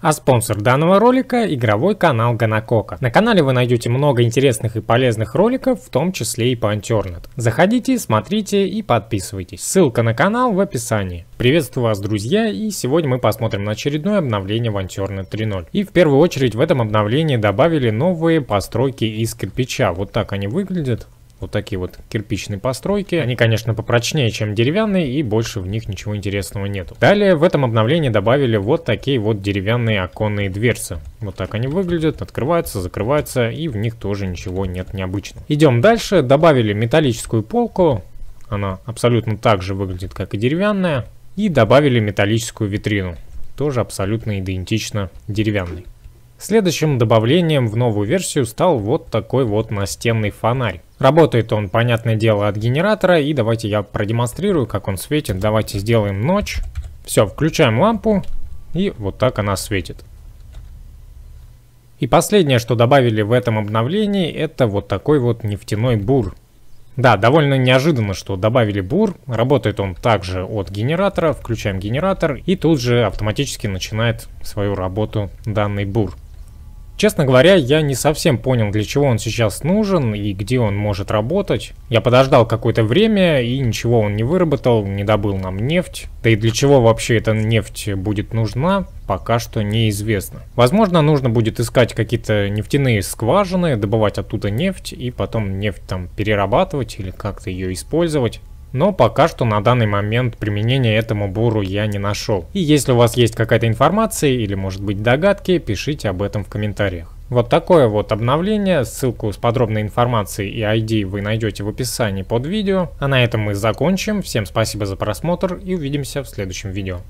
А спонсор данного ролика – игровой канал Ганакока. На канале вы найдете много интересных и полезных роликов, в том числе и по Антернет. Заходите, смотрите и подписывайтесь. Ссылка на канал в описании. Приветствую вас, друзья, и сегодня мы посмотрим на очередное обновление в Антернет 3.0. И в первую очередь в этом обновлении добавили новые постройки из кирпича. Вот так они выглядят. Вот такие вот кирпичные постройки. Они, конечно, попрочнее, чем деревянные, и больше в них ничего интересного нету. Далее в этом обновлении добавили вот такие вот деревянные оконные дверцы. Вот так они выглядят, открываются, закрываются, и в них тоже ничего нет необычного. Идем дальше. Добавили металлическую полку. Она абсолютно так же выглядит, как и деревянная. И добавили металлическую витрину. Тоже абсолютно идентично деревянной. Следующим добавлением в новую версию стал вот такой вот настенный фонарь. Работает он, понятное дело, от генератора, и давайте я продемонстрирую, как он светит. Давайте сделаем ночь. Все, включаем лампу, и вот так она светит. И последнее, что добавили в этом обновлении, это вот такой вот нефтяной бур. Да, довольно неожиданно, что добавили бур. Работает он также от генератора. Включаем генератор и тут же автоматически начинает свою работу данный бур. Честно говоря, я не совсем понял, для чего он сейчас нужен и где он может работать. Я подождал какое-то время, и ничего он не выработал, не добыл нам нефть. Да и для чего вообще эта нефть будет нужна, пока что неизвестно. Возможно, нужно будет искать какие-то нефтяные скважины, добывать оттуда нефть и потом нефть там перерабатывать или как-то ее использовать но пока что на данный момент применения этому буру я не нашел. И если у вас есть какая-то информация или может быть догадки, пишите об этом в комментариях. Вот такое вот обновление, ссылку с подробной информацией и ID вы найдете в описании под видео. А на этом мы закончим, всем спасибо за просмотр и увидимся в следующем видео.